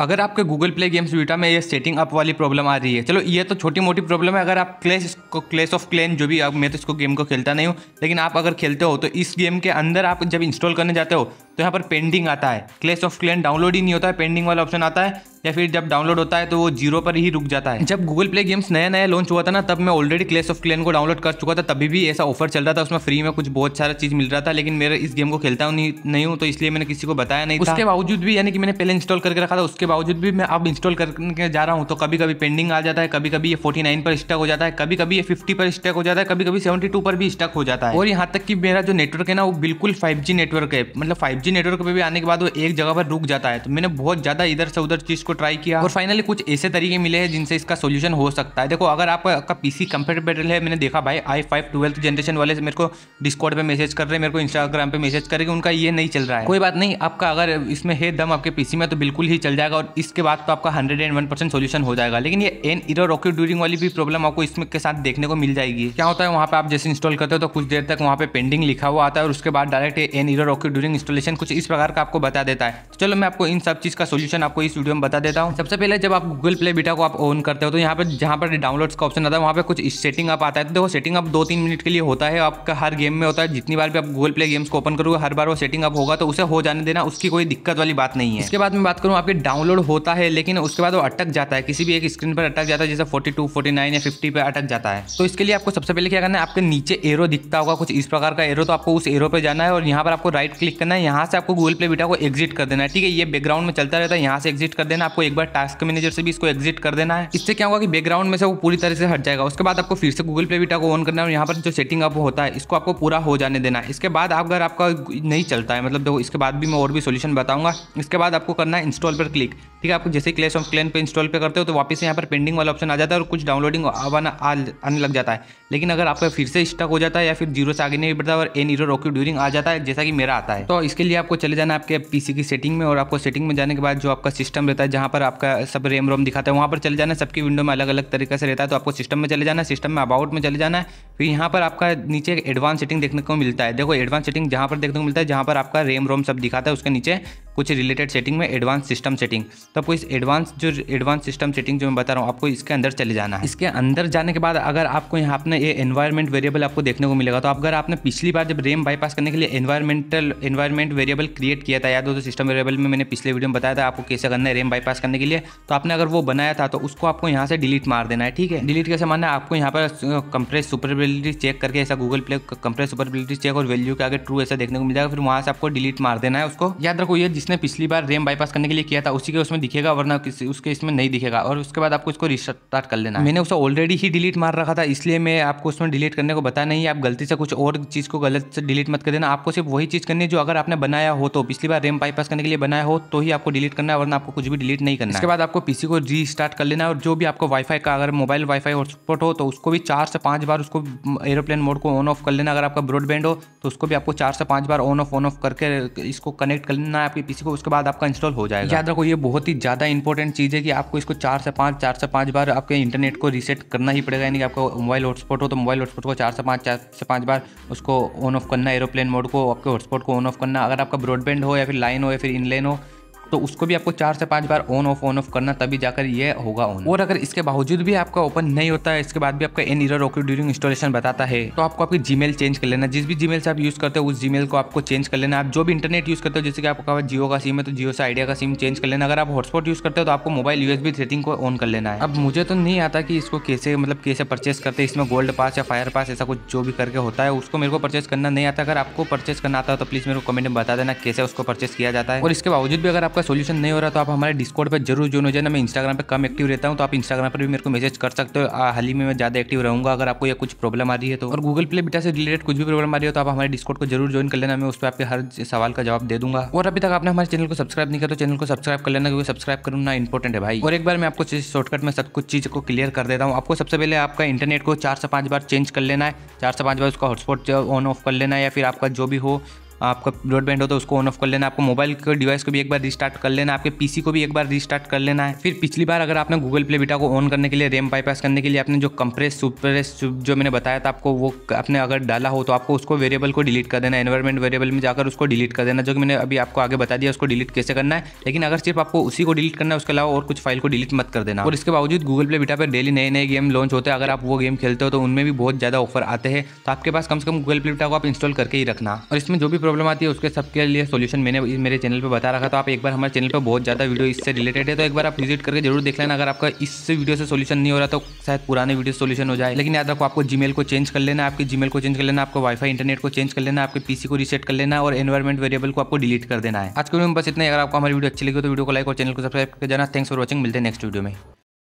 अगर आपके Google Play games beta में ये सेटिंग अप वाली प्रॉब्लम आ रही है चलो ये तो छोटी मोटी प्रॉब्लम है अगर आप क्लेश को क्लेश ऑफ क्लेन जो भी आप मैं तो इसको गेम को खेलता नहीं हूँ लेकिन आप अगर खेलते हो तो इस गेम के अंदर आप जब इंस्टॉल करने जाते हो तो यहाँ पर पेंडिंग आता है क्लेश ऑफ क्लैन डाउनलोड ही नहीं होता है पेंडिंग वाला ऑप्शन आता है या फिर जब डाउनलोड होता है तो वो जीरो पर ही रुक जाता है जब गूगल प्ले गेम्स नया नया लॉन्च हुआ था ना तब मैं ऑलरेडी क्लेश ऑफ क्लैन को डाउनलोड कर चुका था तभी भी ऐसा ऑफर चल रहा था उसमें फ्री में कुछ बहुत सारा चीज मिल रहा था लेकिन मेरे इस गेम को खेलता हूँ नहीं, हूँ तो इसलिए मैंने किसी को बताया नहीं उसके बावजूद भी यानी कि मैंने पहले इंस्टॉल करके रखा था उसके बावजूद भी मैं अब इंस्टॉल करके जा रहा हूँ तो कभी कभी पेंडिंग आ जाता है कभी कभी ये फोर्टी नाइन पर स्टक हो जाता है कभी कभी ये फिफ्टी पर स्टक हो जाता है कभी कभी सेवेंटी टू पर भी स्टक हो जाता है और यहाँ तक कि मेरा जो नेटवर्क है ना वो बिल्कुल फाइव जी नेटवर्क है मतलब फाइव फाइव नेटवर्क पे भी आने के बाद वो एक जगह पर रुक जाता है तो मैंने बहुत ज़्यादा इधर से उधर चीज़ को ट्राई किया और फाइनली कुछ ऐसे तरीके मिले हैं जिनसे इसका सोल्यूशन हो सकता है देखो अगर आपका पीसी कंफर्टेबल है मैंने देखा भाई आई फाइव ट्वेल्थ जनरेशन वाले मेरे को डिस्कॉर्ड पे मैसेज कर रहे हैं मेरे को इंस्टाग्राम पे मैसेज कर रहे हैं उनका ये नहीं चल रहा है कोई बात नहीं आपका अगर इसमें है दम आपके पीसी में तो बिल्कुल ही चल जाएगा और इसके बाद तो आपका hundred and one percent solution हो जाएगा लेकिन ये एन इरो रॉकेट ड्यूरिंग वाली भी प्रॉब्लम आपको इसमें के साथ देखने को मिल जाएगी क्या होता है वहाँ पे आप जैसे इंस्टॉल करते हो तो कुछ देर तक वहाँ पे पेंडिंग लिखा हुआ आता है और उसके बाद डायरेक्ट एन इरो रॉकेट ड्यूरिंग इंस्टॉलेशन क्वेश्चन कुछ इस प्रकार का आपको बता देता है तो चलो मैं आपको इन सब चीज़ का सोल्यूशन आपको इस वीडियो में बता देता हूँ सबसे पहले जब आप गूगल प्ले बीटा को आप ऑन करते हो तो यहाँ पर जहाँ पर डाउनलोड्स का ऑप्शन आता है वहाँ पर कुछ सेटिंग अप आता है तो देखो सेटिंग अप दो तीन मिनट के लिए होता है आपका हर गेम में होता है जितनी बार भी आप गूगल प्ले गेम्स को ओपन करोगे हर बार वो सेटिंग अप होगा तो उसे हो जाने देना उसकी कोई दिक्कत वाली बात नहीं है इसके बाद मैं बात करूँ आपके डाउनलोड होता है लेकिन उसके बाद वो अटक जाता है किसी भी एक स्क्रीन पर अटक जाता है जैसे फोर्टी टू या फिफ्टी पर अटक जाता है तो इसके लिए आपको सबसे पहले क्या करना है आपके नीचे एरो दिखता होगा कुछ इस प्रकार का एरो तो आपको उस एरो पर जाना है और यहाँ पर आपको राइट क्लिक करना है यहाँ यहाँ से आपको गूगल प्ले बीटा को एग्जिट कर देना है ठीक है ये बैकग्राउंड में चलता रहता है यहाँ से एग्जिट कर देना आपको एक बार टास्क मैनेजर से भी इसको एग्जिट कर देना है इससे क्या होगा कि बैकग्राउंड में से वो पूरी तरह से हट जाएगा उसके बाद आपको फिर से गूगल प्ले बीटा को ऑन करना है और यहाँ पर जो सेटिंग आप होता है इसको आपको पूरा हो जाने देना है इसके बाद आप अगर आपका नहीं चलता है मतलब देखो इसके बाद भी मैं और भी सोल्यूशन बताऊंगा इसके बाद आपको करना है इंस्टॉल पर क्लिक ठीक है आपको जैसे क्लेश ऑफ क्लैन पर इंस्टॉल पर करते हो तो वापस यहाँ पर पेंडिंग वाला ऑप्शन आ जाता है और कुछ डाउनलोडिंग आने लग जाता है लेकिन अगर आपका फिर से स्टक हो जाता है या फिर जीरो से आगे नहीं बढ़ता और एन ईरो ड्यूरिंग आ जाता है जैसा कि मेरा आता है तो इसके लिए आपको चले जाना आपके पीसी की सेटिंग में और आपको सेटिंग में जाने के बाद जो आपका सिस्टम रहता है जहाँ पर आपका सब रेम रोम दिखाता है वहाँ पर चले जाना सबकी विंडो में अलग अलग तरीके से रहता है तो आपको सिस्टम में चले जाना सिस्टम में अबाउट में चले जाना है फिर यहाँ पर आपका नीचे एडवांस सेटिंग देखने को मिलता है देखो एडवांस सेटिंग जहाँ पर देखने को मिलता है जहाँ पर आपका रेम रोम सब दिखाता है उसके नीचे कुछ रिलेटेड सेटिंग में एडवांस सिस्टम सेटिंग तो आपको इस एडवांस जो एडवांस सिस्टम सेटिंग जो मैं बता रहा हूँ आपको इसके अंदर चले जाना है इसके अंदर जाने के बाद अगर आपको यहाँ अपने ये एनवायरमेंट वेरिएबल आपको देखने को मिलेगा तो अगर आपने पिछली बार जब रेम बाईपास करने के लिए एनवायरमेंटल एनवायरमेंट वेरिएबल क्रिएट किया था याद हो तो सिस्टम वेरिएबल में मैंने पिछले वीडियो में बताया था आपको कैसे करना है रेम बाईपास करने के लिए तो आपने अगर वो बनाया था तो उसको आपको यहाँ से डिलीट मार देना है ठीक है डिलीट कैसे मानना है आपको यहाँ पर कंप्रेस सुपरेबिलिटी चेक करके ऐसा गूगल प्ले कंप्रेस सुपरेबिलिटी चेक और वैल्यू के आगे ट्रू ऐसा देखने को मिल जाएगा फिर वहाँ से आपको डिलीट मार देना है उसको याद रखो ये जिसने पिछली बार रेम बाईपास करने के लिए किया था उसी के उसमें दिखेगा वरना किसी उसके इसमें नहीं दिखेगा और उसके बाद आपको इसको रिस्टार्ट कर लेना मैंने उसे ऑलरेडी ही डिलीट मार रखा था इसलिए मैं आपको उसमें डिलीट करने को बता नहीं आप गलती से कुछ और चीज़ को गलत से डिलीट मत कर देना आपको सिर्फ वही चीज़ करनी है जो अगर आपने बनाया हो तो पिछली बार रेम बाईपास करने के लिए बनाया हो तो ही आपको डिलीट करना है वरना आपको कुछ भी डिलीट नहीं करना इसके बाद आपको पीसी को री कर लेना है और जो भी आपको वाईफाई का अगर मोबाइल वाईफाई हॉटस्पॉट हो तो उसको भी चार से पाँच बार उसको एरोप्लेन मोड को ऑन ऑफ कर लेना अगर आपका ब्रॉडबैंड हो तो उसको भी आपको चार से पाँच बार ऑन ऑफ ऑन ऑफ करके इसको कनेक्ट कर लेना है आपकी पीसी को उसके बाद आपका इंस्टॉल हो जाएगा याद रखो ये बहुत ही ज़्यादा इंपॉर्टेंट चीज़ है कि आपको इसको चार से पाँच चार से पाँच बार आपके इंटरनेट को रीसेट करना ही पड़ेगा यानी कि आपका मोबाइल हॉटस्पॉट हो तो मोबाइल हॉटस्पॉट को चार से पाँच चार से पांच बार उसको ऑन ऑफ करना एरोप्लेन मोड को आपके हॉटस्पॉट को ऑन ऑफ करना अगर आपका ब्रॉडबैंड हो या फिर लाइन हो या फिर इनलाइन हो तो उसको भी आपको चार से पाँच बार ऑन ऑफ ऑन ऑफ करना तभी जाकर ये होगा ऑन और अगर इसके बावजूद भी आपका ओपन नहीं होता है इसके बाद भी आपका an error okay during installation बताता है तो आपको आपकी जीमेल चेंज कर लेना जिस भी जी से आप यूज़ करते हो उस जी को आपको चेंज कर लेना आप जो भी इंटरनेट यूज़ करते हो जैसे कि आपका जियो का सिम है तो जियो से आइडिया का सिम चेंज कर लेना अगर आप हॉटस्पॉट यूज़ करते हो तो आपको मोबाइल यूएसबी सेटिंग को ऑन कर लेना है अब मुझे तो नहीं आता कि इसको कैसे मतलब कैसे परचेस करते हैं इसमें गोल्ड पास या फायर पास ऐसा कुछ जो भी करके होता है उसको मेरे को परचेस करना नहीं आता अगर आपको परचेस करना आता है तो प्लीज़ मेरे को कमेंट में बता देना कैसे उसको परचेस किया जाता है और इसके बावजूद भी अगर आपका आपका सोल्यूशन नहीं हो रहा तो आप हमारे डिस्कॉर्ड पर जरूर ज्वाइन हो जाना मैं इंस्टाग्राम पर कम एक्टिव रहता हूँ तो आप इंस्टाग्राम पर भी मेरे को मैसेज कर सकते हो हाल ही में मैं ज़्यादा एक्टिव रहूँगा अगर आपको या कुछ प्रॉब्लम आ रही है तो और गूगल प्ले बिटा से रिलेटेड कुछ भी प्रॉब्लम आ रही है तो आप हमारे डिस्कॉर्ड को जरूर ज्वाइन कर लेना मैं उस पर आपके हर सवाल का जवाब दे दूंगा और अभी तक आपने हमारे चैनल को सब्सक्राइब नहीं किया तो चैनल को सब्सक्राइब कर लेना क्योंकि सब्सक्राइब करना इंपॉर्टेंट है भाई और एक बार मैं आपको शॉर्टकट में सब कुछ चीज़ को क्लियर कर देता हूँ आपको सबसे पहले आपका इंटरनेट को चार से पाँच बार चेंज कर लेना है चार से पाँच बार उसका हॉटस्पॉट ऑन ऑफ कर लेना है या फिर आपका जो भी हो आपका ब्रॉडबैंड हो तो उसको ऑन ऑफ कर लेना आपको मोबाइल के डिवाइस को भी एक बार रिस्टार्ट कर लेना आपके पीसी को भी एक बार रिस्टार्ट कर लेना है फिर पिछली बार अगर आपने गूगल प्ले बीटा को ऑन करने के लिए रेम बाईपास करने के लिए आपने जो कंप्रेस सुप्रेस जो मैंने बताया था आपको वो आपने अगर डाला हो तो आपको उसको वेरिएबल को डिलीट कर देना एनवायरमेंट वेरिएबल में जाकर उसको डिलीट कर देना जो कि मैंने अभी आपको आगे बता दिया उसको डिलीट कैसे करना है लेकिन अगर सिर्फ आपको उसी को डिलीट करना है उसके अलावा और कुछ फाइल को डिलीट मत कर देना और इसके बावजूद गूगल प्ले बीटा पर डेली नए नए गेम लॉन्च होते हैं अगर आप वो गेम खेलते हो तो उनमें भी बहुत ज़्यादा ऑफर आते हैं तो आपके पास कम से कम गूगल प्ले बीटा को आप इंस्टॉल करके ही रखना और इसमें जो भी प्रॉब्लम आती है उसके सबके लिए सोल्यूशन मैंने मेरे चैनल पर बता रखा तो आप एक बार हमारे चैनल पर बहुत ज़्यादा वीडियो इससे रिलेटेड है तो एक बार आप विजिट करके जरूर देख लेना अगर आपका इस वीडियो से सोल्यूशन नहीं हो रहा तो शायद पुराने वीडियो सोल्यूशन हो जाए लेकिन याद रखो आपको जीमेल को चेंज कर लेना आपके जीमेल को चेंज कर लेना आपको वाईफाई इंटरनेट को चेंज कर लेना आपके पीसी को रीसेट कर लेना और एनवायरमेंट वेरिएबल को आपको डिलीट कर देना है आज के वीडियो में बस इतना अगर आपको हमारी वीडियो अच्छी लगी तो वीडियो को लाइक और चैनल को सब्सक्राइब कर जाना थैंक्स फॉर वॉचिंग मिलते हैं नेक्स्ट वीडियो में